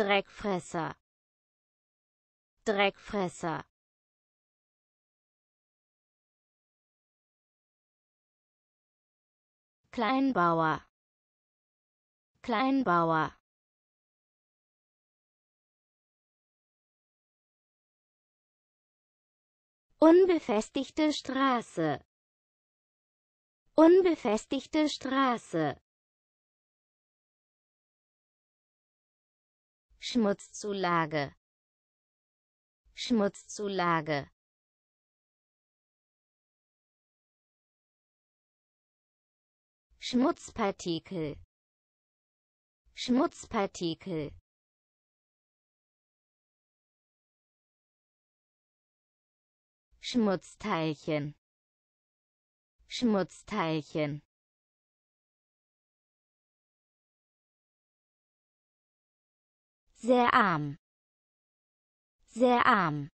Dreckfresser Dreckfresser Kleinbauer Kleinbauer Unbefestigte Straße Unbefestigte Straße Schmutzzulage Schmutzzulage Schmutzpartikel Schmutzpartikel Schmutzteilchen Schmutzteilchen sehr arm sehr arm